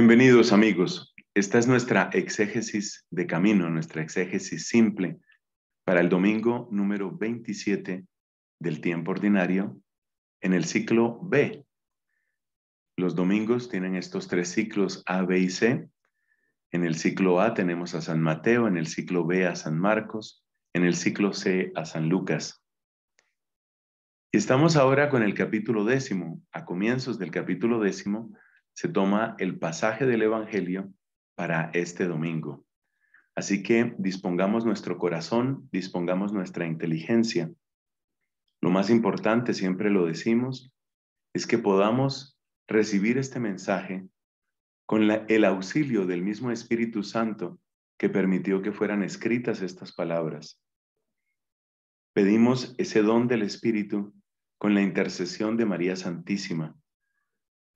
Bienvenidos amigos. Esta es nuestra exégesis de camino, nuestra exégesis simple para el domingo número 27 del tiempo ordinario en el ciclo B. Los domingos tienen estos tres ciclos A, B y C. En el ciclo A tenemos a San Mateo, en el ciclo B a San Marcos, en el ciclo C a San Lucas. Y Estamos ahora con el capítulo décimo, a comienzos del capítulo décimo, se toma el pasaje del Evangelio para este domingo. Así que dispongamos nuestro corazón, dispongamos nuestra inteligencia. Lo más importante, siempre lo decimos, es que podamos recibir este mensaje con el auxilio del mismo Espíritu Santo que permitió que fueran escritas estas palabras. Pedimos ese don del Espíritu con la intercesión de María Santísima,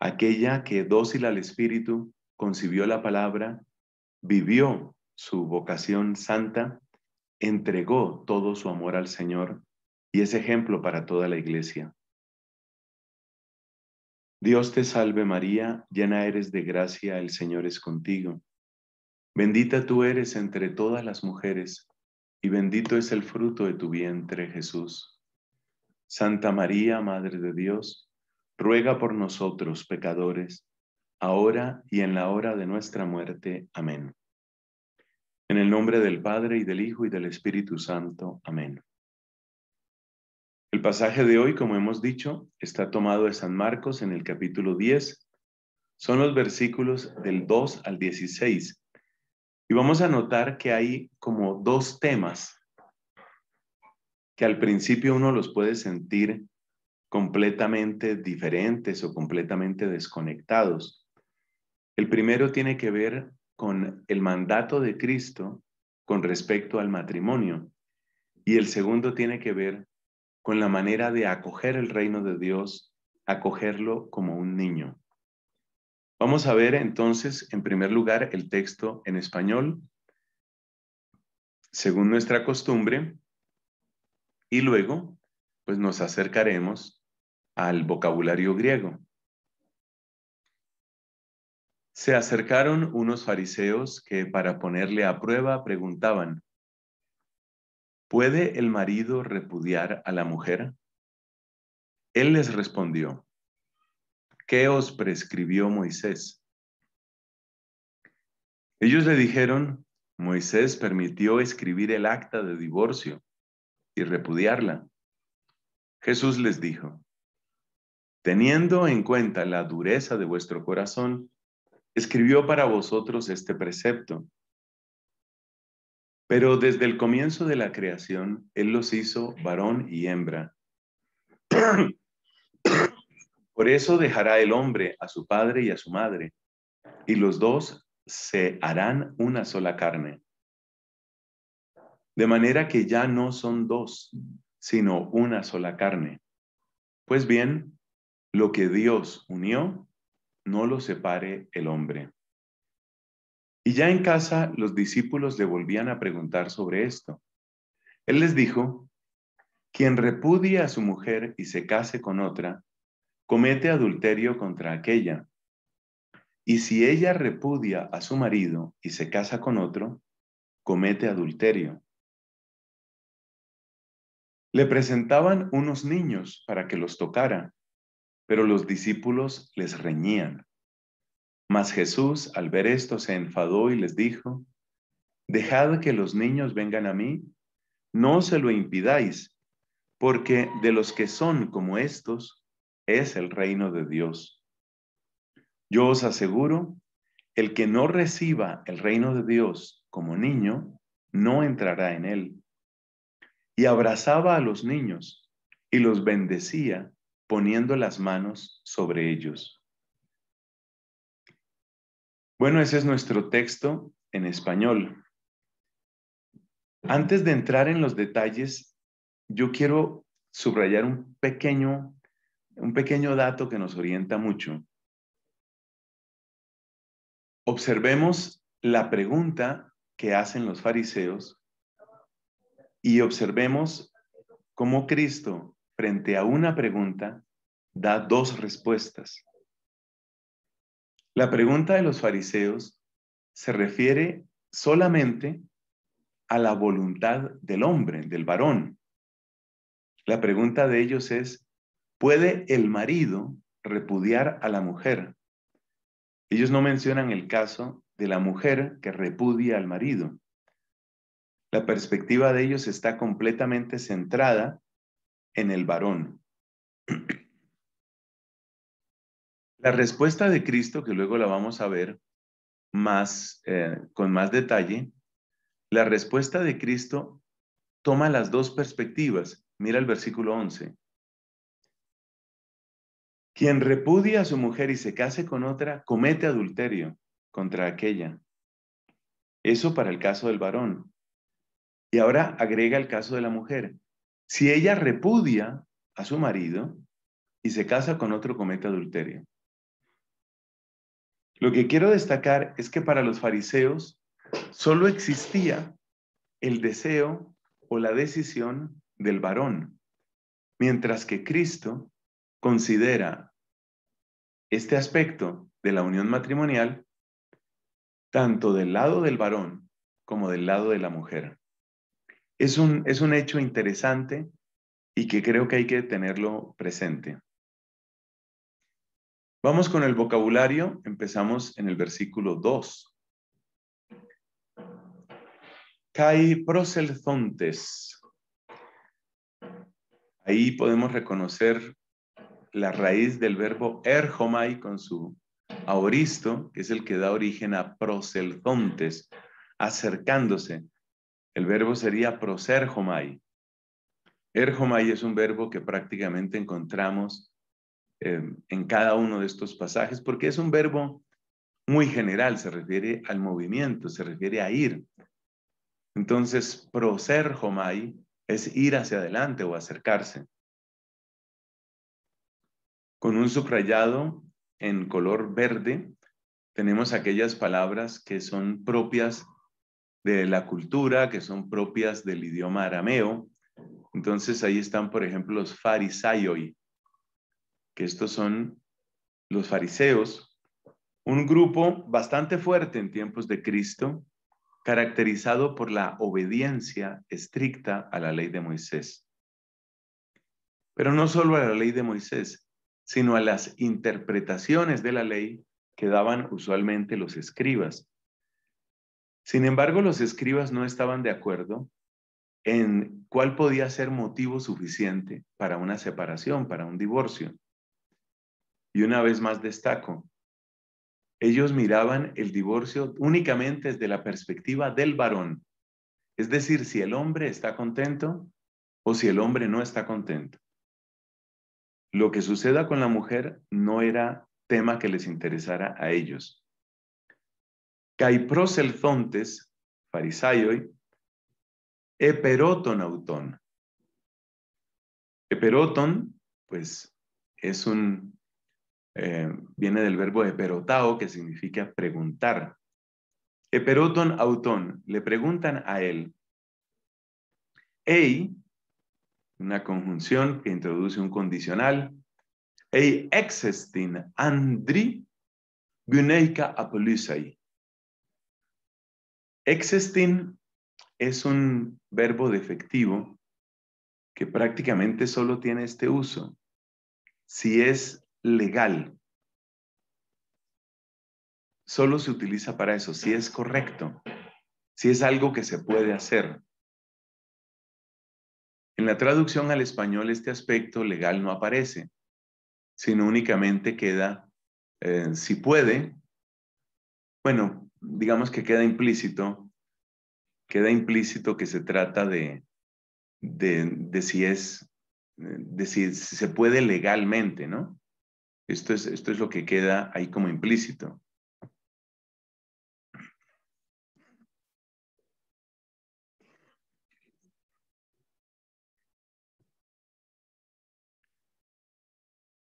aquella que dócil al Espíritu concibió la palabra, vivió su vocación santa, entregó todo su amor al Señor y es ejemplo para toda la iglesia. Dios te salve María, llena eres de gracia, el Señor es contigo. Bendita tú eres entre todas las mujeres, y bendito es el fruto de tu vientre, Jesús. Santa María, Madre de Dios, ruega por nosotros pecadores, ahora y en la hora de nuestra muerte. Amén. En el nombre del Padre y del Hijo y del Espíritu Santo. Amén. El pasaje de hoy, como hemos dicho, está tomado de San Marcos en el capítulo 10. Son los versículos del 2 al 16. Y vamos a notar que hay como dos temas que al principio uno los puede sentir completamente diferentes o completamente desconectados. El primero tiene que ver con el mandato de Cristo con respecto al matrimonio y el segundo tiene que ver con la manera de acoger el reino de Dios, acogerlo como un niño. Vamos a ver entonces, en primer lugar, el texto en español, según nuestra costumbre, y luego, pues nos acercaremos al vocabulario griego. Se acercaron unos fariseos que para ponerle a prueba preguntaban, ¿puede el marido repudiar a la mujer? Él les respondió, ¿qué os prescribió Moisés? Ellos le dijeron, Moisés permitió escribir el acta de divorcio y repudiarla. Jesús les dijo, Teniendo en cuenta la dureza de vuestro corazón, escribió para vosotros este precepto. Pero desde el comienzo de la creación, Él los hizo varón y hembra. Por eso dejará el hombre a su padre y a su madre, y los dos se harán una sola carne. De manera que ya no son dos, sino una sola carne. Pues bien, lo que Dios unió, no lo separe el hombre. Y ya en casa los discípulos le volvían a preguntar sobre esto. Él les dijo, quien repudia a su mujer y se case con otra, comete adulterio contra aquella. Y si ella repudia a su marido y se casa con otro, comete adulterio. Le presentaban unos niños para que los tocara, pero los discípulos les reñían. Mas Jesús, al ver esto, se enfadó y les dijo, Dejad que los niños vengan a mí, no se lo impidáis, porque de los que son como estos es el reino de Dios. Yo os aseguro, el que no reciba el reino de Dios como niño, no entrará en él. Y abrazaba a los niños y los bendecía, poniendo las manos sobre ellos. Bueno, ese es nuestro texto en español. Antes de entrar en los detalles, yo quiero subrayar un pequeño, un pequeño dato que nos orienta mucho. Observemos la pregunta que hacen los fariseos y observemos cómo Cristo frente a una pregunta, da dos respuestas. La pregunta de los fariseos se refiere solamente a la voluntad del hombre, del varón. La pregunta de ellos es, ¿puede el marido repudiar a la mujer? Ellos no mencionan el caso de la mujer que repudia al marido. La perspectiva de ellos está completamente centrada en el varón. La respuesta de Cristo, que luego la vamos a ver más, eh, con más detalle, la respuesta de Cristo toma las dos perspectivas. Mira el versículo 11. Quien repudia a su mujer y se case con otra, comete adulterio contra aquella. Eso para el caso del varón. Y ahora agrega el caso de la mujer. Si ella repudia a su marido y se casa con otro, comete adulterio. Lo que quiero destacar es que para los fariseos solo existía el deseo o la decisión del varón, mientras que Cristo considera este aspecto de la unión matrimonial tanto del lado del varón como del lado de la mujer es un, hecho interesante y que creo que hay que tenerlo presente. Vamos con el vocabulario, empezamos en el versículo 2. Kai proselzontes. Ahí podemos reconocer la raíz del verbo erjomai con su aoristo, que es el que da origen a proselzontes, acercándose, el verbo sería proserjomai. Erjomai es un verbo que prácticamente encontramos em, en cada uno de estos pasajes porque es un verbo muy general, se refiere al movimiento, se refiere a ir. Entonces, proserjomai es ir hacia adelante o acercarse. Con un subrayado en color verde, tenemos aquellas palabras que son propias de la cultura que son propias del idioma arameo. Entonces ahí están, por ejemplo, los farisayoi, que estos son los fariseos, un grupo bastante fuerte en tiempos de Cristo, caracterizado por la obediencia estricta a la ley de Moisés. Pero no solo a la ley de Moisés, sino a las interpretaciones de la ley que daban usualmente los escribas, sin embargo, los escribas no estaban de acuerdo en cuál podía ser motivo suficiente para una separación, para un divorcio. Y una vez más destaco, ellos miraban el divorcio únicamente desde la perspectiva del varón, es decir, si el hombre está contento o si el hombre no está contento. Lo que suceda con la mujer no era tema que les interesara a ellos. Caiproselzontes, farisaioi, eperoton auton. Eperoton, pues, es un, eh, viene del verbo eperotao, que significa preguntar. Eperoton autón, le preguntan a él. Ei, una conjunción que introduce un condicional. Ei exestin andri guneika apolisai. Existing es un verbo defectivo que prácticamente solo tiene este uso si es legal. Solo se utiliza para eso, si es correcto, si es algo que se puede hacer. En la traducción al español este aspecto legal no aparece, sino únicamente queda eh, si puede. Bueno, digamos que queda implícito, queda implícito que se trata de, de, si es, de si, se puede legalmente, ¿no? Esto es, esto es lo que queda ahí como implícito.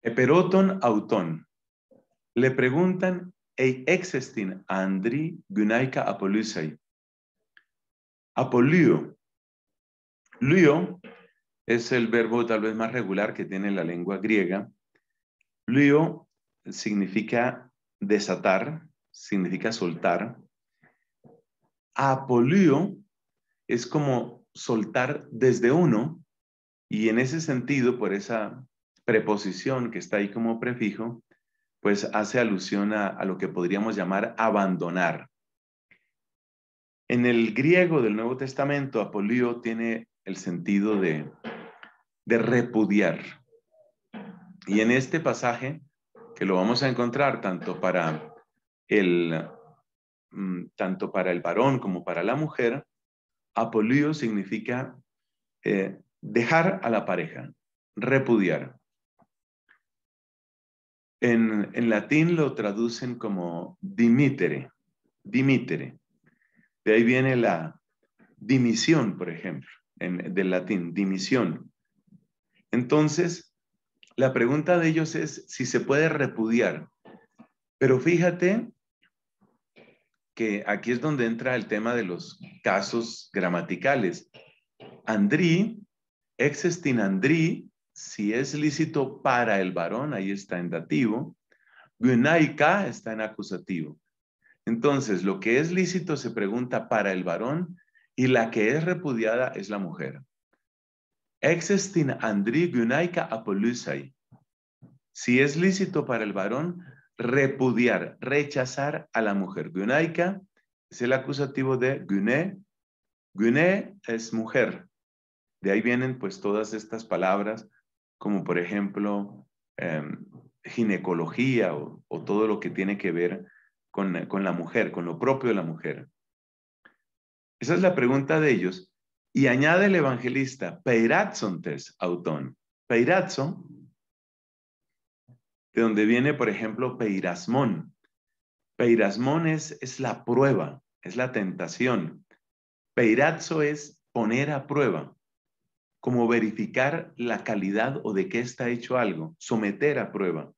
Eperoton Autón, Le preguntan existing andri gunaika apolusai. Apolio. Luio es el verbo tal vez más regular que tiene la lengua griega. Luio significa desatar, significa soltar. Apolio es como soltar desde uno y en ese sentido, por esa preposición que está ahí como prefijo, pues hace alusión a, lo que podríamos llamar abandonar. En el griego del Nuevo Testamento, apolío tiene el sentido de, de repudiar. Y en este pasaje, que lo vamos a encontrar tanto para el, mm, tanto para el varón como para la mujer, apolío significa eh, dejar a la pareja, repudiar. En, latín lo traducen como dimitere, dimitere. De ahí viene la dimisión, por ejemplo, en, del latín, dimisión. Entonces, la pregunta de ellos es si se puede repudiar. Pero fíjate que aquí es donde entra el tema de los casos gramaticales. Andri, exestin andri, si es lícito para el varón, ahí está en dativo. Gunaika está en acusativo. Entonces, lo que es lícito se pregunta para el varón y la que es repudiada es la mujer. Existin andri gunaika apolusai. Si es lícito para el varón, repudiar, rechazar a la mujer. Gunaika es el acusativo de gune. Gune es mujer. De ahí vienen pues todas estas palabras como por ejemplo em, ginecología o, todo lo que tiene que ver con, la mujer, con lo propio de la mujer. Esa es la pregunta de ellos. Y añade el evangelista, peirazontes autón. peirazo, de donde viene, por ejemplo, peirasmón. Peirasmón es, es la prueba, es la tentación. Peirazo es poner a prueba como verificar la calidad o de qué está hecho algo, someter a prueba.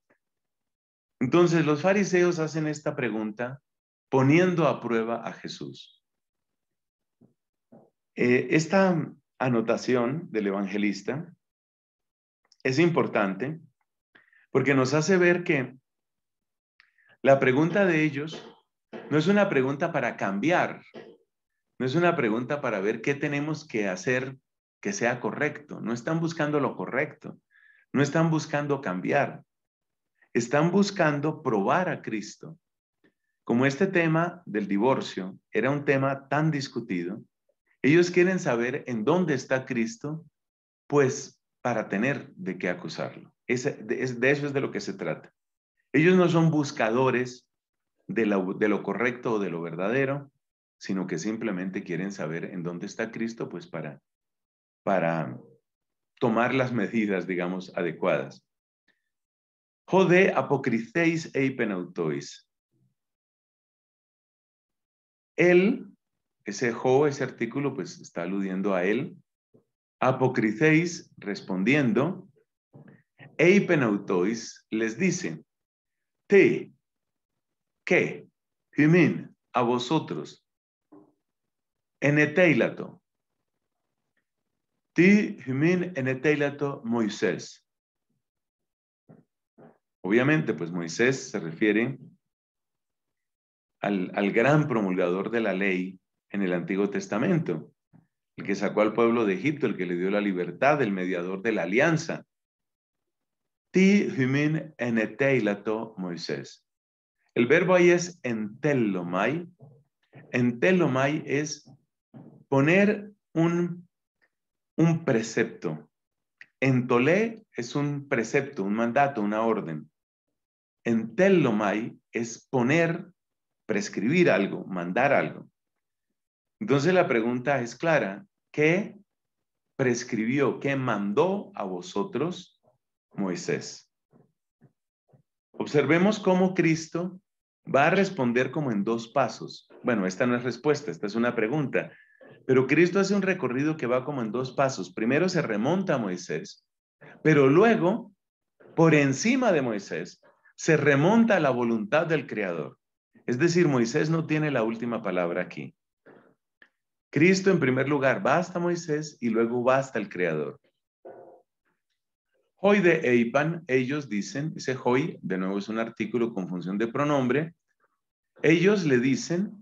Entonces los fariseos hacen esta pregunta poniendo a prueba a Jesús. Eh, esta anotación del evangelista es importante porque nos hace ver que la pregunta de ellos no es una pregunta para cambiar, no es una pregunta para ver qué tenemos que hacer que sea correcto, no están buscando lo correcto, no están buscando cambiar, están buscando probar a Cristo. Como este tema del divorcio era un tema tan discutido, ellos quieren saber en dónde está Cristo, pues para tener de qué acusarlo. de, eso es de lo que se trata. Ellos no son buscadores de lo correcto o de lo verdadero, sino que simplemente quieren saber en dónde está Cristo, pues para para tomar las medidas, digamos, adecuadas. Jode apocriceis e hipenautois. Él, ese jo, ese artículo, pues está aludiendo a él. Apocriceis, respondiendo, e les dice, te, que, himin, a vosotros, eneteilato, Ti humin eneteilato Moisés. Obviamente, pues Moisés se refiere al, gran promulgador de la ley en el Antiguo Testamento, el que sacó al pueblo de Egipto, el que le dio la libertad, el mediador de la alianza. Ti humin eneteilato Moisés. El verbo ahí es entelomai. Entelomai es poner un un precepto. En Tolé es un precepto, un mandato, una orden. En Telomai es poner, prescribir algo, mandar algo. Entonces la pregunta es clara. ¿Qué prescribió, qué mandó a vosotros Moisés? Observemos cómo Cristo va a responder como en dos pasos. Bueno, esta no es respuesta, esta es una pregunta. Pero Cristo hace un recorrido que va como en dos pasos. Primero se remonta a Moisés, pero luego, por encima de Moisés, se remonta a la voluntad del Creador. Es decir, Moisés no tiene la última palabra aquí. Cristo en primer lugar va hasta Moisés y luego va hasta el Creador. Hoy de Eipan, ellos dicen, dice hoy, de nuevo es un artículo con función de pronombre, ellos le dicen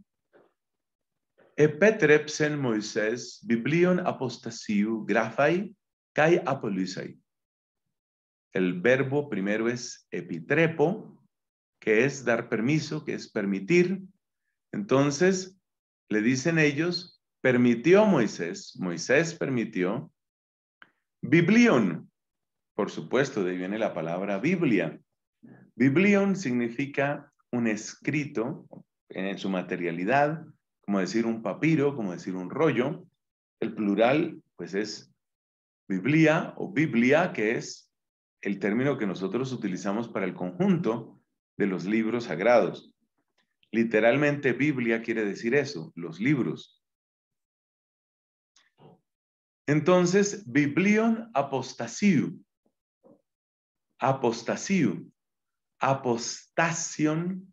Epetrepsen Moisés, Biblion apostasiu grafai kai apolisai. El verbo primero es epitrepo, que es dar permiso, que es permitir. Entonces, le dicen ellos, permitió Moisés, Moisés permitió. Biblion, por supuesto, de ahí viene la palabra Biblia. Biblion significa un escrito en su materialidad, como decir un papiro, como decir un rollo. El plural, pues es Biblia o Biblia, que es el término que nosotros utilizamos para el conjunto de los libros sagrados. Literalmente Biblia quiere decir eso, los libros. Entonces, biblion apostasiu. Apostasiu. Apostación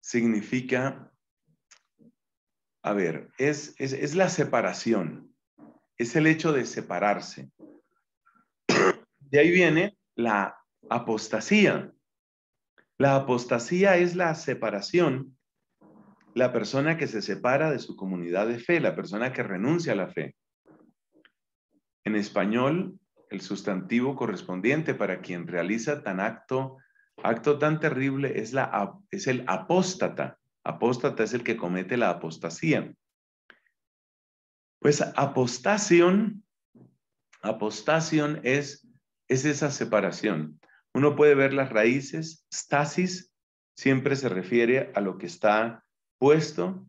significa a ver, es, la separación, es el hecho de separarse. De ahí viene la apostasía. La apostasía es la separación, la persona que se separa de su comunidad de fe, la persona que renuncia a la fe. En español, el sustantivo correspondiente para quien realiza tan acto, acto tan terrible es, la, es el apóstata. Apóstata es el que comete la apostasía. Pues apostación, apostación es, es esa separación. Uno puede ver las raíces, stasis siempre se refiere a lo que está puesto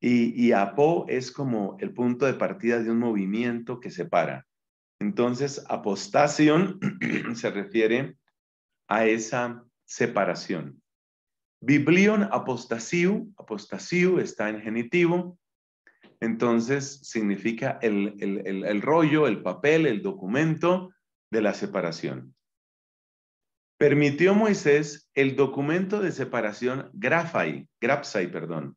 y, y apó es como el punto de partida de un movimiento que separa. Entonces, apostación se refiere a esa separación. Biblion apostasiu, apostasiu está en genitivo, entonces significa el, rollo, el papel, el documento de la separación. Permitió Moisés el documento de separación grafai, grapsai, perdón.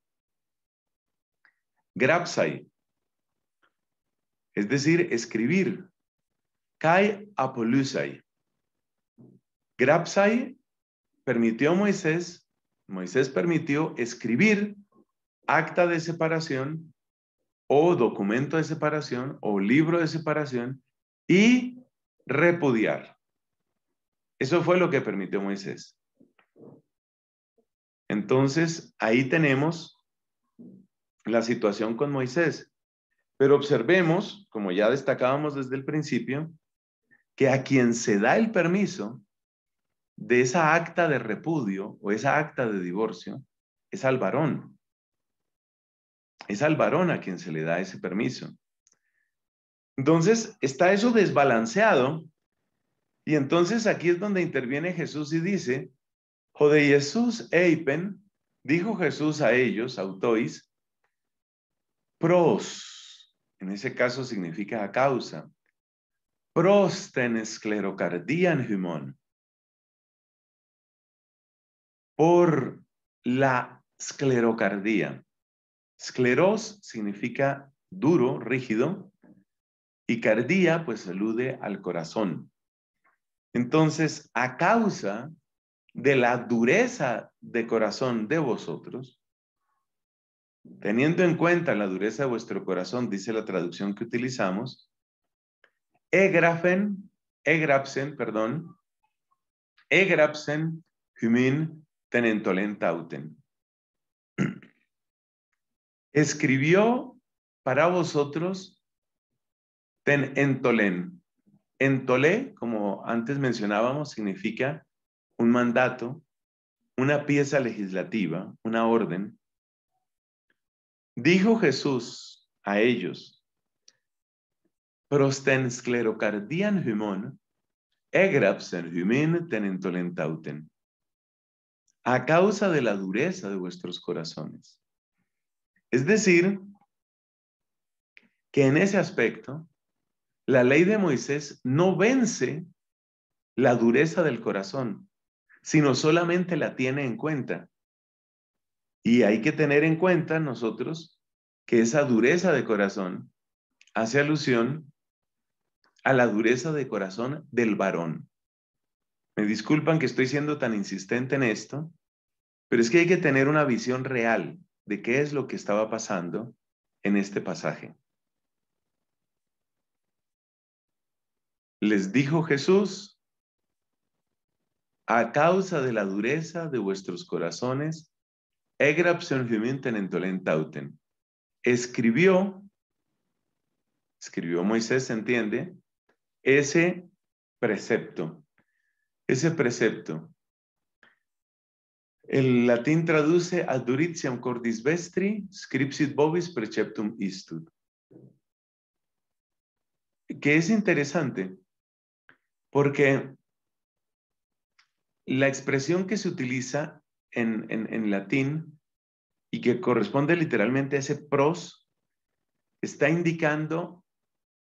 Grapsai, es decir, escribir. Kai apolusai. Grapsai permitió Moisés Moisés permitió escribir acta de separación o documento de separación o libro de separación y repudiar. Eso fue lo que permitió Moisés. Entonces, ahí tenemos la situación con Moisés. Pero observemos, como ya destacábamos desde el principio, que a quien se da el permiso de esa acta de repudio o esa acta de divorcio es al varón. Es al varón a quien se le da ese permiso. Entonces, está eso desbalanceado. Y entonces aquí es donde interviene Jesús y dice, de Jesús Eipen, dijo Jesús a ellos, autois, pros, en ese caso significa a causa, pros ten en humón, por la esclerocardía. Scleros significa duro, rígido, y cardía pues alude al corazón. Entonces, a causa de la dureza de corazón de vosotros, teniendo en cuenta la dureza de vuestro corazón, dice la traducción que utilizamos, egrafen, egrapsen, perdón, egrapsen, humin, Tenentolentauten. Escribió para vosotros ten Tenentolén. Entolé, como antes mencionábamos, significa un mandato, una pieza legislativa, una orden. Dijo Jesús a ellos, prosten sclerocardian humon, egrapsen humin tenentolentauten a causa de la dureza de vuestros corazones. Es decir, que en ese aspecto, la ley de Moisés no vence la dureza del corazón, sino solamente la tiene en cuenta. Y hay que tener en cuenta nosotros que esa dureza de corazón hace alusión a la dureza de corazón del varón. Me disculpan que estoy siendo tan insistente en esto, pero es que hay que tener una visión real de qué es lo que estaba pasando en este pasaje. Les dijo Jesús, a causa de la dureza de vuestros corazones, Escribió, escribió Moisés, ¿se entiende? Ese precepto, ese precepto. El latín traduce duritiam cordis vestri, scripsit bovis preceptum istud. Que es interesante porque la expresión que se utiliza en, en latín y que corresponde literalmente a ese pros está indicando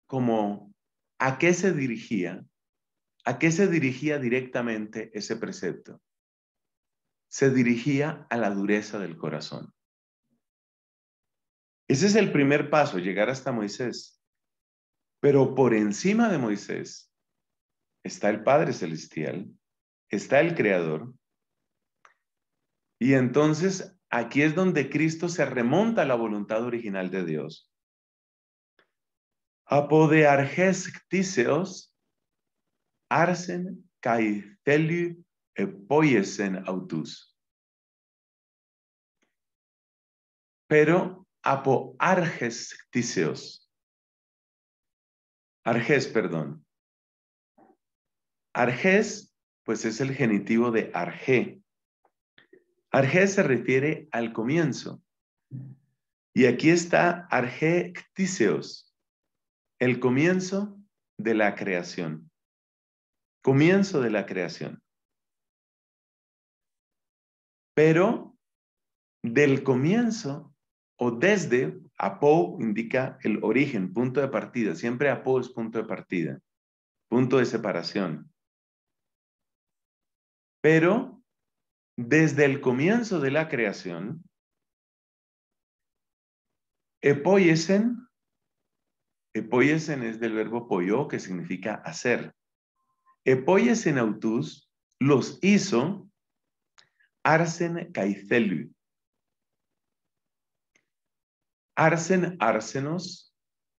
como a qué se dirigía ¿A qué se dirigía directamente ese precepto? Se dirigía a la dureza del corazón. Ese es el primer paso, llegar hasta Moisés. Pero por encima de Moisés está el Padre Celestial, está el Creador. Y entonces aquí es donde Cristo se remonta a la voluntad original de Dios. Apodearges arsen kai epoiesen autus. Pero apo arges Arges, perdón. Arges, pues es el genitivo de arge. Arge se refiere al comienzo. Y aquí está arge el comienzo de la creación comienzo de la creación. Pero del comienzo o desde, apo indica el origen, punto de partida. Siempre apo es punto de partida, punto de separación. Pero desde el comienzo de la creación, epoyesen, epoyesen es del verbo poyo, que significa hacer. Epoyes en autus los hizo Arsen Caicelu. Arsen, arsenos,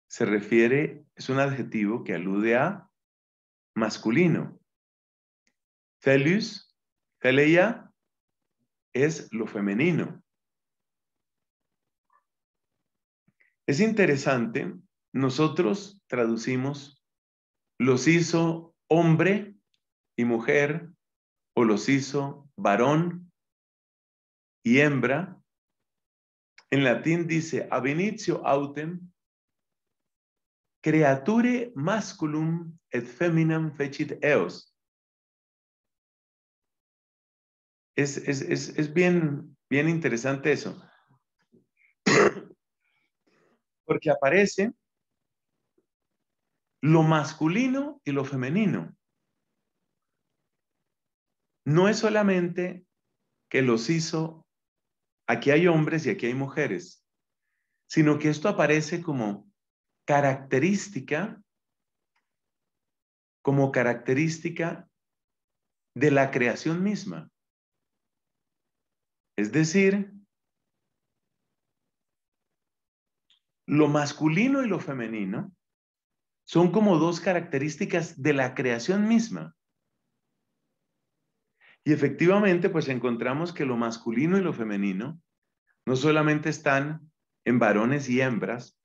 se refiere, es un adjetivo que alude a masculino. Celus, celeia, es lo femenino. Es interesante, nosotros traducimos, los hizo hombre y mujer, o los hizo varón y hembra. En latín dice ab initio autem creature masculum et feminam fecit eos. Es, es bien, bien interesante eso. Porque aparece lo masculino y lo femenino. No es solamente que los hizo, aquí hay hombres y aquí hay mujeres, sino que esto aparece como característica, como característica de la creación misma. Es decir, lo masculino y lo femenino son como dos características de la creación misma. Y efectivamente, pues encontramos que lo masculino y lo femenino no solamente están en varones y hembras,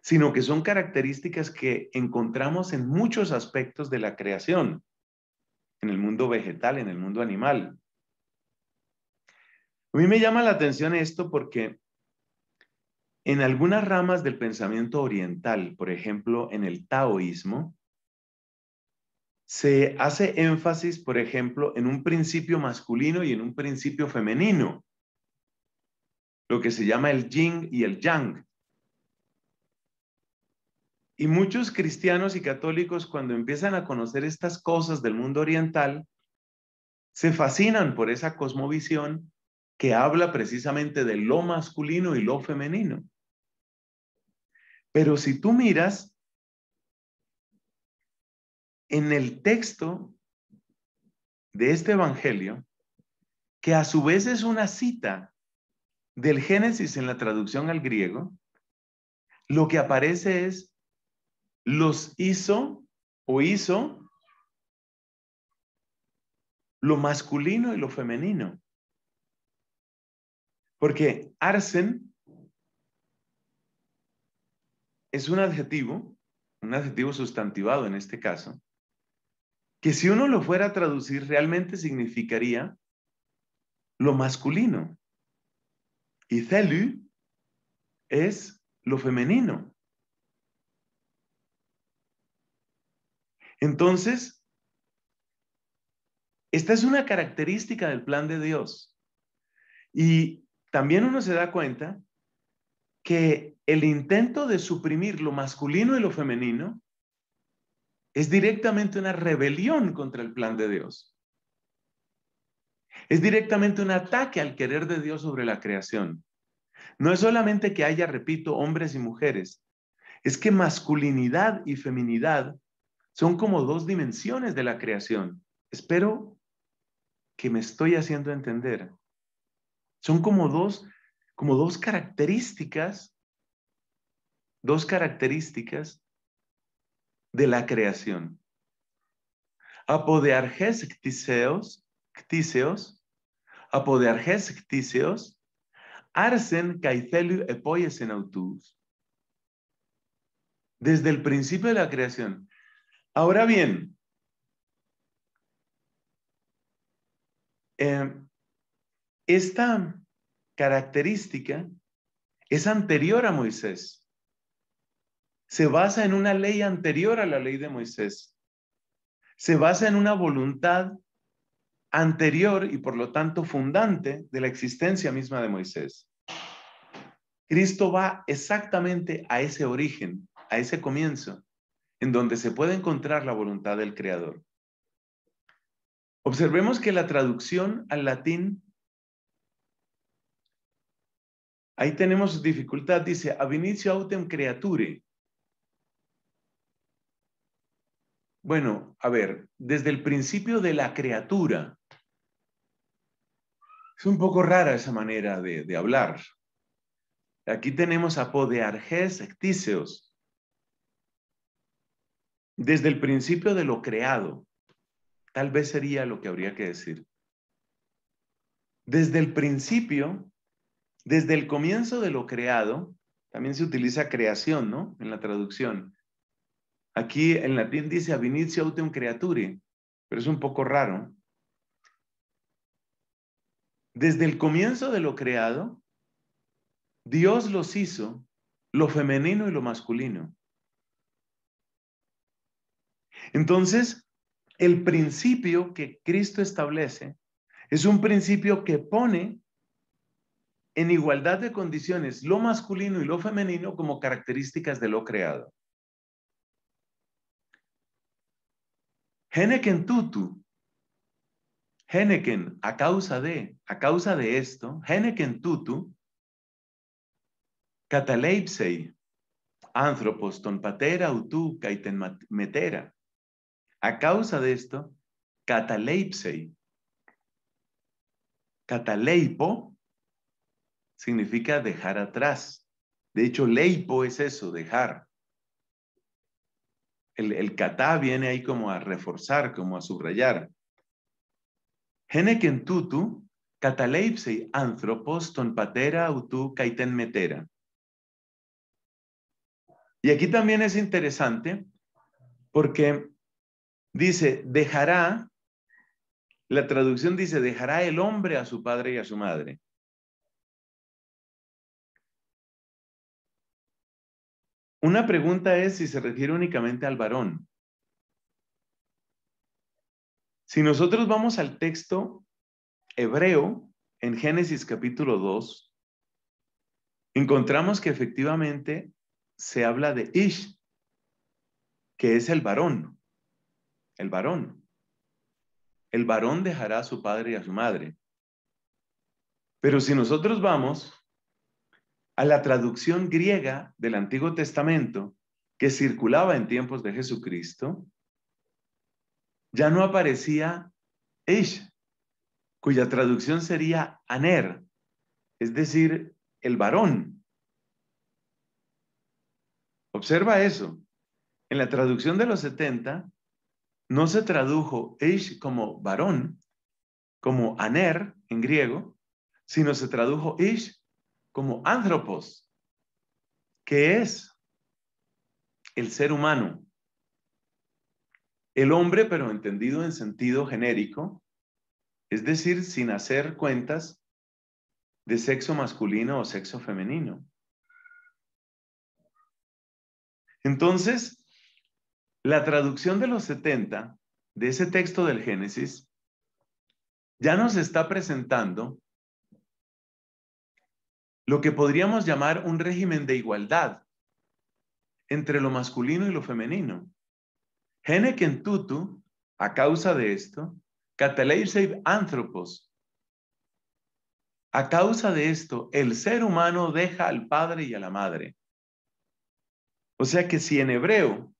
sino que son características que encontramos en muchos aspectos de la creación, en el mundo vegetal, en el mundo animal. A mí me llama la atención esto porque en algunas ramas del pensamiento oriental, por ejemplo, en el taoísmo, se hace énfasis, por ejemplo, en un principio masculino y en un principio femenino, lo que se llama el yin y el yang. Y muchos cristianos y católicos, cuando empiezan a conocer estas cosas del mundo oriental, se fascinan por esa cosmovisión que habla precisamente de lo masculino y lo femenino. Pero si tú miras, en el texto de este Evangelio, que a su vez es una cita del Génesis en la traducción al griego, lo que aparece es, los hizo o hizo lo masculino y lo femenino. Porque Arsen es un adjetivo, un adjetivo sustantivado en este caso, que si uno lo fuera a traducir realmente significaría lo masculino. Y celu es lo femenino. Entonces, esta es una característica del plan de Dios. Y también uno se da cuenta que el intento de suprimir lo masculino y lo femenino es directamente una rebelión contra el plan de Dios. Es directamente un ataque al querer de Dios sobre la creación. No es solamente que haya, repito, hombres y mujeres, es que masculinidad y feminidad son como dos dimensiones de la creación. Espero que me estoy haciendo entender. Son como dos como dos características, dos características de la creación. Apodearges ctiseos, ctiseos, ctiseos, arsen caithelio epoyes en autus. Desde el principio de la creación. Ahora bien, eh, esta característica es anterior a Moisés. Se basa en una ley anterior a la ley de Moisés. Se basa en una voluntad anterior y por lo tanto fundante de la existencia misma de Moisés. Cristo va exactamente a ese origen, a ese comienzo, en donde se puede encontrar la voluntad del Creador. Observemos que la traducción al latín Ahí tenemos dificultad, dice, ab initio autem creature. Bueno, a ver, desde el principio de la criatura. Es un poco rara esa manera de, hablar. Aquí tenemos a ectíseos. Desde el principio de lo creado. Tal vez sería lo que habría que decir. Desde el principio desde el comienzo de lo creado, también se utiliza creación, ¿no? En la traducción. Aquí en latín dice ab autem creature, pero es un poco raro. Desde el comienzo de lo creado, Dios los hizo, lo femenino y lo masculino. Entonces, el principio que Cristo establece es un principio que pone en igualdad de condiciones lo masculino y lo femenino como características de lo creado. Henneken tutu. Heneken a causa de, a causa de esto, Henneken tutu, cataleipsei, anthropos ton patera utu kaiten metera. A causa de esto, cataleipsei. Cataleipo, significa dejar atrás. De hecho, leipo es eso, dejar. El, el kata viene ahí como a reforzar, como a subrayar. anthropos ton patera kaiten metera. Y aquí también es interesante porque dice, dejará, la traducción dice, dejará el hombre a su padre y a su madre. Una pregunta es si se refiere únicamente al varón. Si nosotros vamos al texto hebreo en Génesis capítulo 2, encontramos que efectivamente se habla de Ish, que es el varón, el varón. El varón dejará a su padre y a su madre. Pero si nosotros vamos a la traducción griega del Antiguo Testamento que circulaba en tiempos de Jesucristo, ya no aparecía Ish, cuya traducción sería Aner, es decir, el varón. Observa eso. En la traducción de los 70 no se tradujo Ish como varón, como Aner en griego, sino se tradujo Ish como antropos, que es el ser humano, el hombre, pero entendido en sentido genérico, es decir, sin hacer cuentas de sexo masculino o sexo femenino. Entonces, la traducción de los 70 de ese texto del Génesis ya nos está presentando lo que podríamos llamar un régimen de igualdad entre lo masculino y lo femenino. en Tutu, a causa de esto, Cataleisei Anthropos, a causa de esto, el ser humano deja al padre y a la madre. O sea que si en hebreo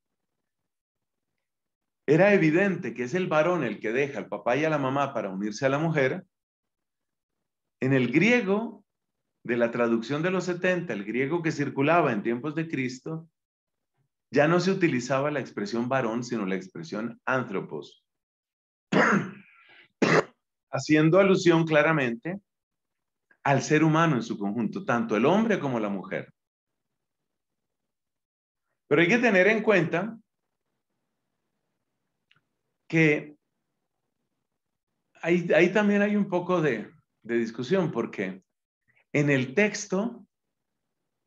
era evidente que es el varón el que deja al papá y a la mamá para unirse a la mujer, en el griego de la traducción de los 70, el griego que circulaba en tiempos de Cristo, ya no se utilizaba la expresión varón, sino la expresión ánthropos haciendo alusión claramente al ser humano en su conjunto, tanto el hombre como la mujer. Pero hay que tener en cuenta que ahí, también hay un poco de, de discusión, porque en el texto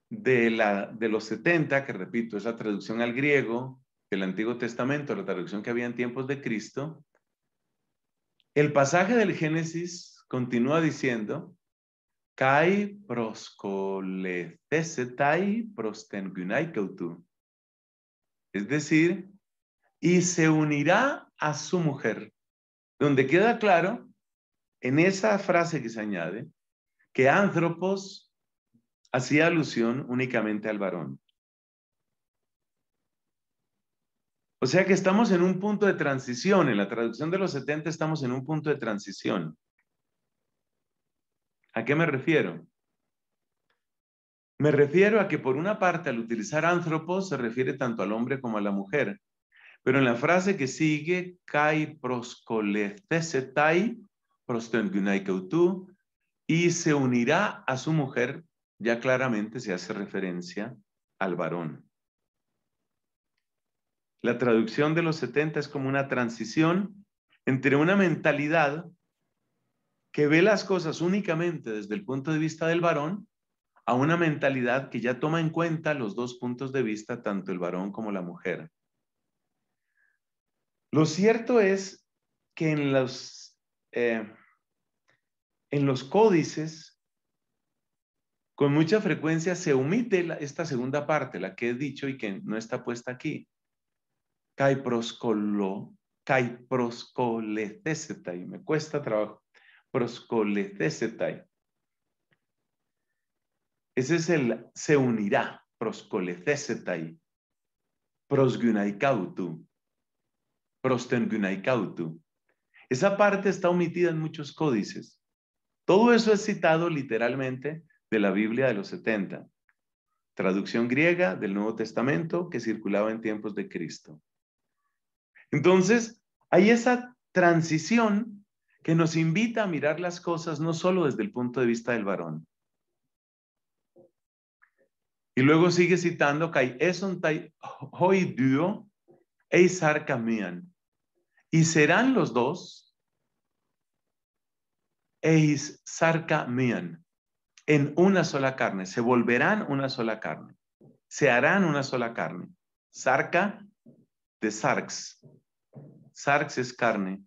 de, los 70, que repito, es la traducción al griego del Antiguo Testamento, la traducción que había en tiempos de Cristo, el pasaje del Génesis continúa diciendo, Kai Es decir, y se unirá a su mujer. Donde queda claro, en esa frase que se añade, que Anthropos hacía alusión únicamente al varón. O sea que estamos en un punto de transición, en la traducción de los 70 estamos en un punto de transición. ¿A qué me refiero? Me refiero a que por una parte al utilizar antropos se refiere tanto al hombre como a la mujer, pero en la frase que sigue, kai y se unirá a su mujer, ya claramente se hace referencia al varón. La traducción de los 70 es como una transición entre una mentalidad que ve las cosas únicamente desde el punto de vista del varón a una mentalidad que ya toma en cuenta los dos puntos de vista, tanto el varón como la mujer. Lo cierto es que en los eh, en los códices, con mucha frecuencia se omite esta segunda parte, la que he dicho y que no está puesta aquí. CAI y me cuesta trabajo. Proscolecetai. Ese es el se unirá, PROSCOLECESETAI. prosgunaikautu, prostengunaikautu. Esa parte está omitida en muchos códices. Todo eso es citado literalmente de la Biblia de los 70, traducción griega del Nuevo Testamento que circulaba en tiempos de Cristo. Entonces, hay esa transición que nos invita a mirar las cosas no solo desde el punto de vista del varón. Y luego sigue citando hoy duo Y serán los dos eis sarca en una sola carne, se volverán una sola carne, se harán una sola carne. Sarca de sarx. Sarx es carne.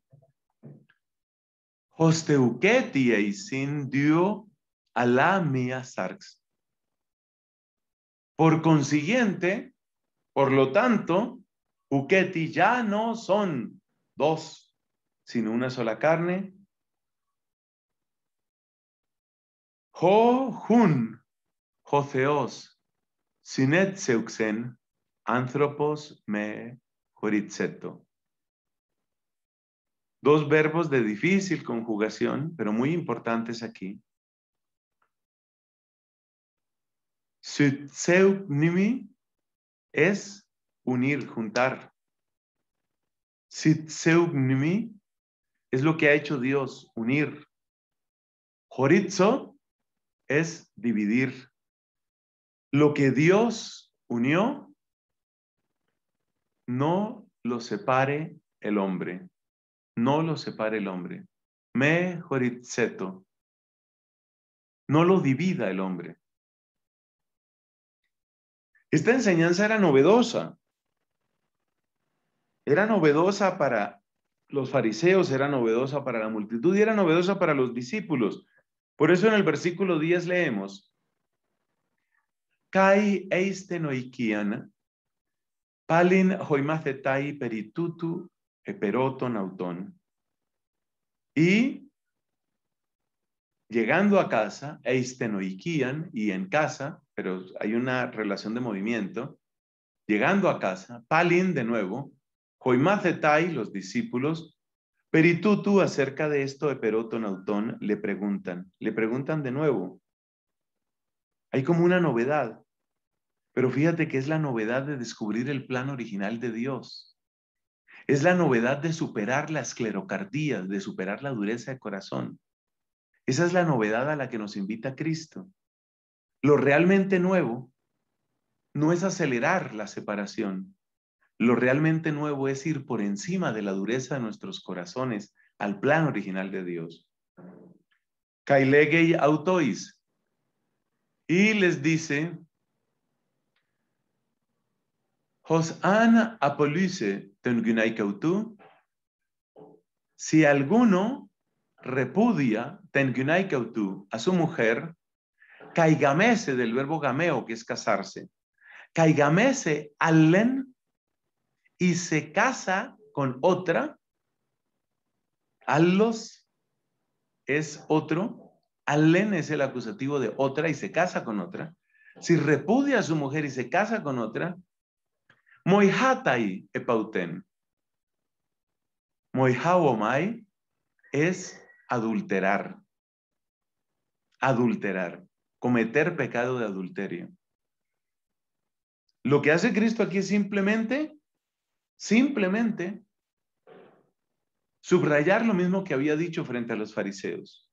uketi eisin dio a la mía sarx. Por consiguiente, por lo tanto, ...uketi ya no son dos, sino una sola carne, Ho-hun, joceos sinet antropos me horitzeto. Dos verbos de difícil conjugación, pero muy importantes aquí. Sitseuknimi es unir, juntar. nimi es lo que ha hecho Dios, unir. Horitzo es dividir. Lo que Dios unió, no lo separe el hombre. No lo separe el hombre. Me No lo divida el hombre. Esta enseñanza era novedosa. Era novedosa para los fariseos, era novedosa para la multitud y era novedosa para los discípulos. Por eso en el versículo 10 leemos, Kai eistenoikiana, palin hoimacetai peritutu eperoton auton. Y llegando a casa, eistenoikian, y en casa, pero hay una relación de movimiento, llegando a casa, palin de nuevo, hoimacetai, los discípulos, tú, tú, acerca de esto de Peroto Nautón le preguntan, le preguntan de nuevo. Hay como una novedad, pero fíjate que es la novedad de descubrir el plan original de Dios. Es la novedad de superar la esclerocardía, de superar la dureza de corazón. Esa es la novedad a la que nos invita Cristo. Lo realmente nuevo no es acelerar la separación, lo realmente nuevo es ir por encima de la dureza de nuestros corazones al plan original de Dios. autois. Y les dice, apoluce apolise tengunai kautu. Si alguno repudia tengunai kautu a su mujer, caigamese del verbo gameo, que es casarse. Caigamese alen y se casa con otra, Allos es otro, Alen es el acusativo de otra y se casa con otra. Si repudia a su mujer y se casa con otra, Moihatai epauten. moihawomai es adulterar. Adulterar. Cometer pecado de adulterio. Lo que hace Cristo aquí es simplemente simplemente subrayar lo mismo que había dicho frente a los fariseos.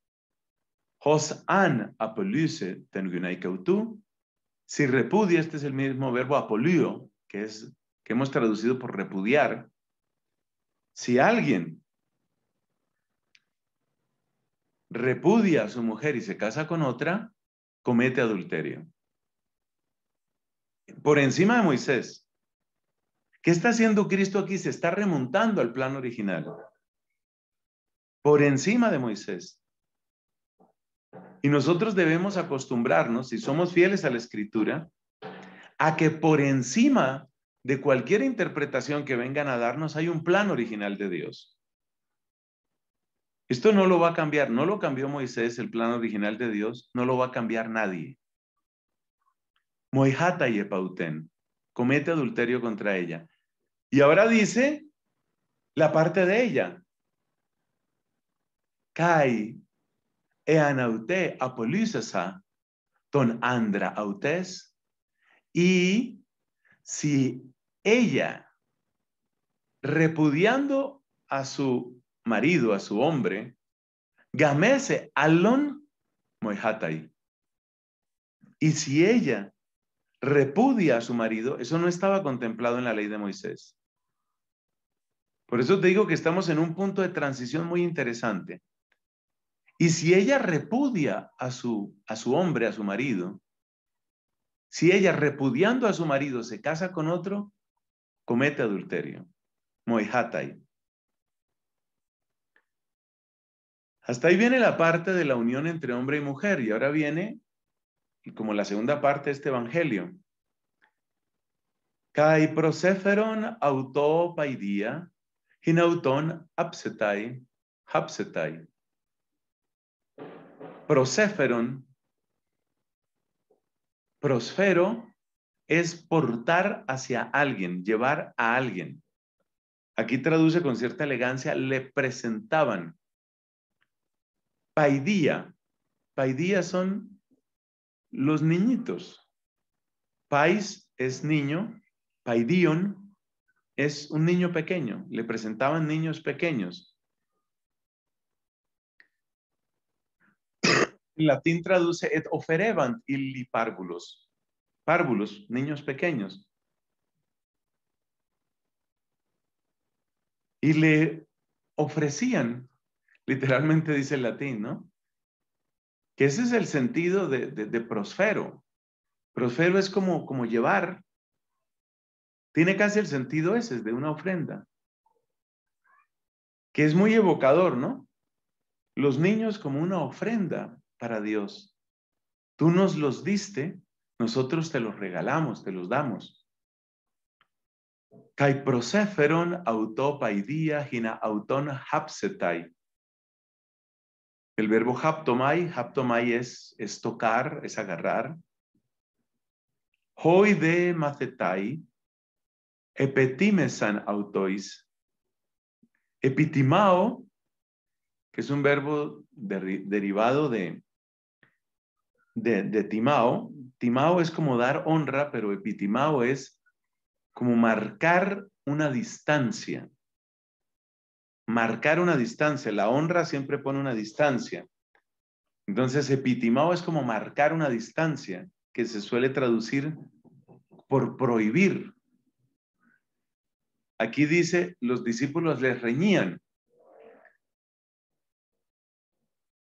Hosan apoluse Si repudia, este es el mismo verbo apolío, que es que hemos traducido por repudiar. Si alguien repudia a su mujer y se casa con otra, comete adulterio. Por encima de Moisés, ¿Qué está haciendo Cristo aquí? Se está remontando al plan original, por encima de Moisés. Y nosotros debemos acostumbrarnos, si somos fieles a la escritura, a que por encima de cualquier interpretación que vengan a darnos hay un plan original de Dios. Esto no lo va a cambiar, no lo cambió Moisés, el plan original de Dios, no lo va a cambiar nadie. Moihata y Epauten comete adulterio contra ella. Y ahora dice la parte de ella. Kai ton andra autes. Y si ella, repudiando a su marido, a su hombre, gamese alon moihatai. Y si ella repudia a su marido, eso no estaba contemplado en la ley de Moisés. Por eso te digo que estamos en un punto de transición muy interesante. Y si ella repudia a su, a su hombre, a su marido, si ella repudiando a su marido se casa con otro, comete adulterio. Moihatai. Hasta ahí viene la parte de la unión entre hombre y mujer y ahora viene como la segunda parte de este evangelio. Kai autopaidia Hinauton apsetai, hapsetai. Proséferon, prosfero es portar hacia alguien, llevar a alguien. Aquí traduce con cierta elegancia, le presentaban. Paidía. Paidía son los niñitos. Pais es niño, paidion es un niño pequeño, le presentaban niños pequeños. En latín traduce et oferebant illi párvulos. párvulos, niños pequeños. Y le ofrecían, literalmente dice el latín, ¿no? Que ese es el sentido de, de, Prospero prosfero. es como, como llevar tiene casi el sentido ese, de una ofrenda, que es muy evocador, ¿no? Los niños como una ofrenda para Dios. Tú nos los diste, nosotros te los regalamos, te los damos. Kai autopaidia hina auton hapsetai. El verbo haptomai, haptomai es, es tocar, es agarrar. Hoi de macetai, epetimesan autois. Epitimao, que es un verbo derivado de, de, timao. Timao es como dar honra, pero epitimao es como marcar una distancia. Marcar una distancia. La honra siempre pone una distancia. Entonces, epitimao es como marcar una distancia, que se suele traducir por prohibir, Aquí dice, los discípulos les reñían.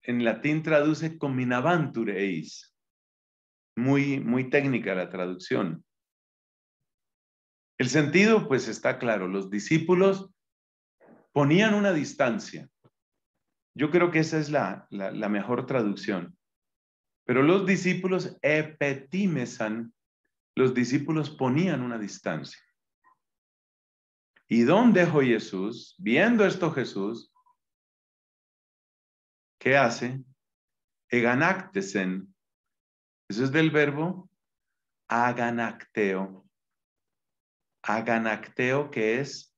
En latín traduce con Muy, muy técnica la traducción. El sentido, pues está claro, los discípulos ponían una distancia. Yo creo que esa es la, la mejor traducción. Pero los discípulos epetimesan, los discípulos ponían una distancia. ¿Y dónde dejó Jesús? Viendo esto Jesús, ¿qué hace? Eganáctesen. Eso es del verbo aganacteo. Aganacteo que es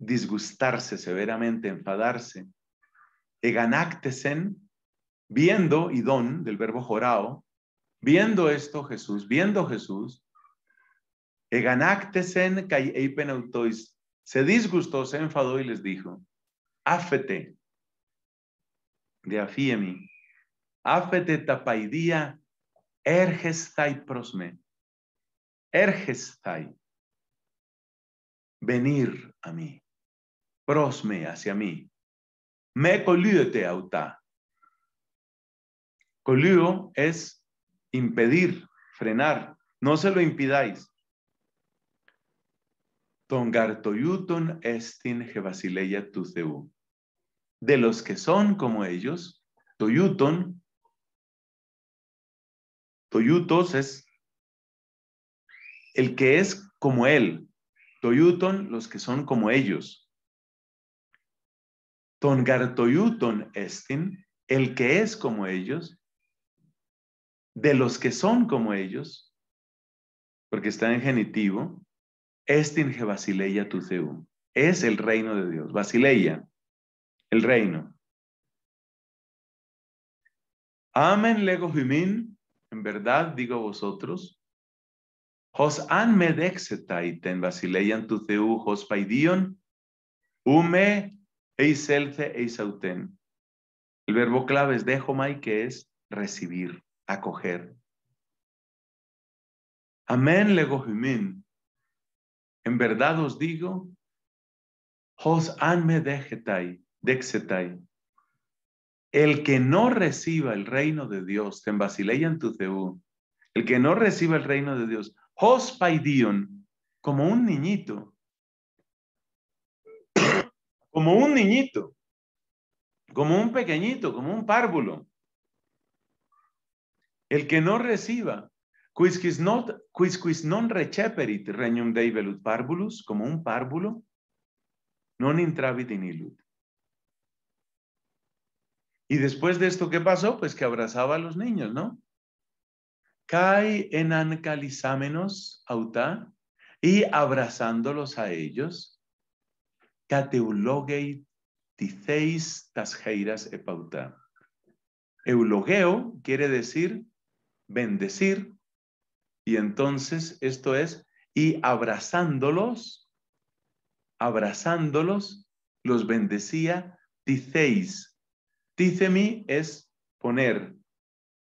disgustarse severamente, enfadarse. Eganáctesen, viendo, y del verbo jorao, viendo esto Jesús, viendo Jesús, Eganactesen kai autois. Se disgustó, se enfadó y les dijo, "afete! de afiemi, áfete tapaidía ergestai prosme, ergestai, venir a mí, prosme hacia mí, me colíete auta. Colío es impedir, frenar, no se lo impidáis ton gartoyuton estin jebasileia tuceu. De los que son como ellos, toyuton, toyutos es el que es como él, toyuton los que son como ellos. Ton gartoyuton estin, el que es como ellos, de los que son como ellos, porque está en genitivo, Estinge Basileia theou Es el reino de Dios. Basileia, el reino. Amen lego jimin, en verdad digo vosotros. Jos an medexetaiten Basileian Tuceu hos paidion, ume eiselce eisauten. El verbo clave es dejomai, que es recibir, acoger. Amén lego jimin, en verdad os digo, hos anme de dexetai. El que no reciba el reino de Dios, tu el que no reciba el reino de Dios, hos paidion, como un niñito, como un niñito, como un pequeñito, como un párvulo. El que no reciba Quisquis non receperit regnum Dei velut como un párvulo, non intravit in illud. Y después de esto, ¿qué pasó? Pues que abrazaba a los niños, ¿no? Cae en ancalizámenos auta y abrazándolos a ellos, cateulogei ticeis tasgeiras epauta. Eulogeo quiere decir bendecir y entonces esto es, y abrazándolos, abrazándolos, los bendecía, dicéis. Ticemi es poner.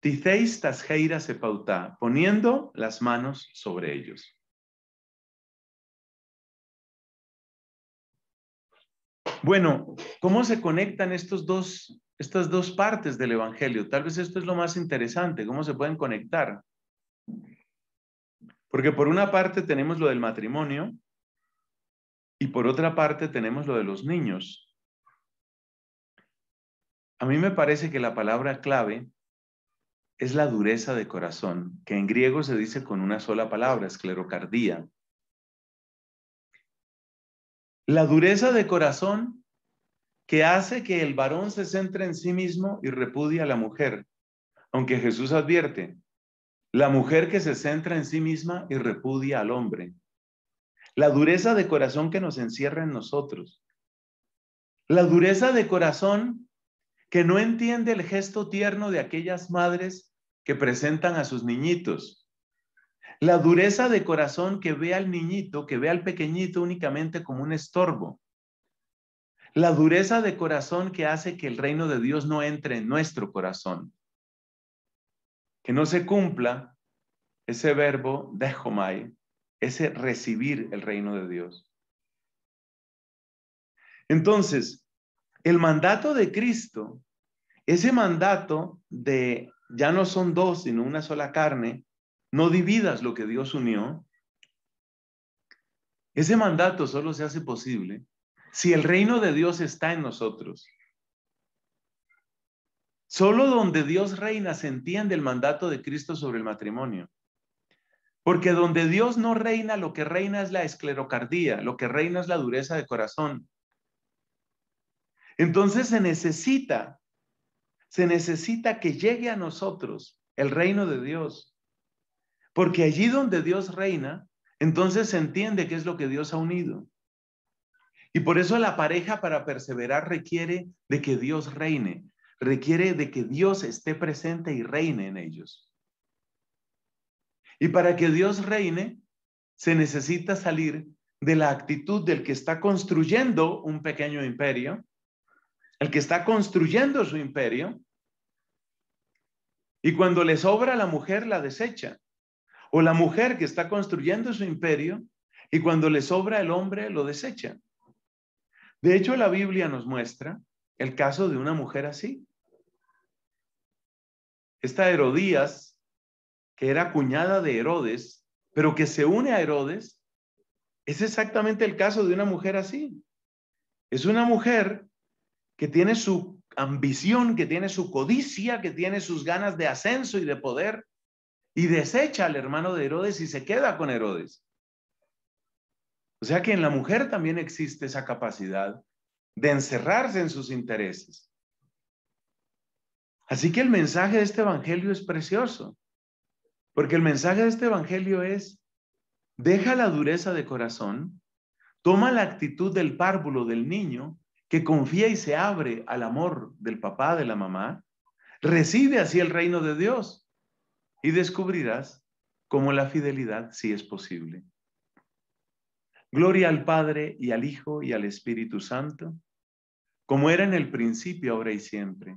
Ticéis tasjeira sepautá, poniendo las manos sobre ellos. Bueno, ¿cómo se conectan estos dos, estas dos partes del Evangelio? Tal vez esto es lo más interesante, ¿cómo se pueden conectar? Porque por una parte tenemos lo del matrimonio y por otra parte tenemos lo de los niños. A mí me parece que la palabra clave es la dureza de corazón, que en griego se dice con una sola palabra, esclerocardía. La dureza de corazón que hace que el varón se centre en sí mismo y repudie a la mujer, aunque Jesús advierte, la mujer que se centra en sí misma y repudia al hombre. La dureza de corazón que nos encierra en nosotros. La dureza de corazón que no entiende el gesto tierno de aquellas madres que presentan a sus niñitos. La dureza de corazón que ve al niñito, que ve al pequeñito únicamente como un estorbo. La dureza de corazón que hace que el reino de Dios no entre en nuestro corazón que no se cumpla ese verbo dejomai, ese recibir el reino de Dios. Entonces, el mandato de Cristo, ese mandato de ya no son dos, sino una sola carne, no dividas lo que Dios unió, ese mandato solo se hace posible si el reino de Dios está en nosotros. Solo donde Dios reina se entiende el mandato de Cristo sobre el matrimonio. Porque donde Dios no reina, lo que reina es la esclerocardía, lo que reina es la dureza de corazón. Entonces se necesita, se necesita que llegue a nosotros el reino de Dios. Porque allí donde Dios reina, entonces se entiende qué es lo que Dios ha unido. Y por eso la pareja para perseverar requiere de que Dios reine, requiere de que Dios esté presente y reine en ellos. Y para que Dios reine, se necesita salir de la actitud del que está construyendo un pequeño imperio, el que está construyendo su imperio, y cuando le sobra la mujer la desecha, o la mujer que está construyendo su imperio, y cuando le sobra el hombre lo desecha. De hecho, la Biblia nos muestra el caso de una mujer así esta Herodías, que era cuñada de Herodes, pero que se une a Herodes, es exactamente el caso de una mujer así. Es una mujer que tiene su ambición, que tiene su codicia, que tiene sus ganas de ascenso y de poder, y desecha al hermano de Herodes y se queda con Herodes. O sea que en la mujer también existe esa capacidad de encerrarse en sus intereses, Así que el mensaje de este Evangelio es precioso, porque el mensaje de este Evangelio es, deja la dureza de corazón, toma la actitud del párvulo, del niño, que confía y se abre al amor del papá, de la mamá, recibe así el reino de Dios y descubrirás cómo la fidelidad sí es posible. Gloria al Padre y al Hijo y al Espíritu Santo, como era en el principio, ahora y siempre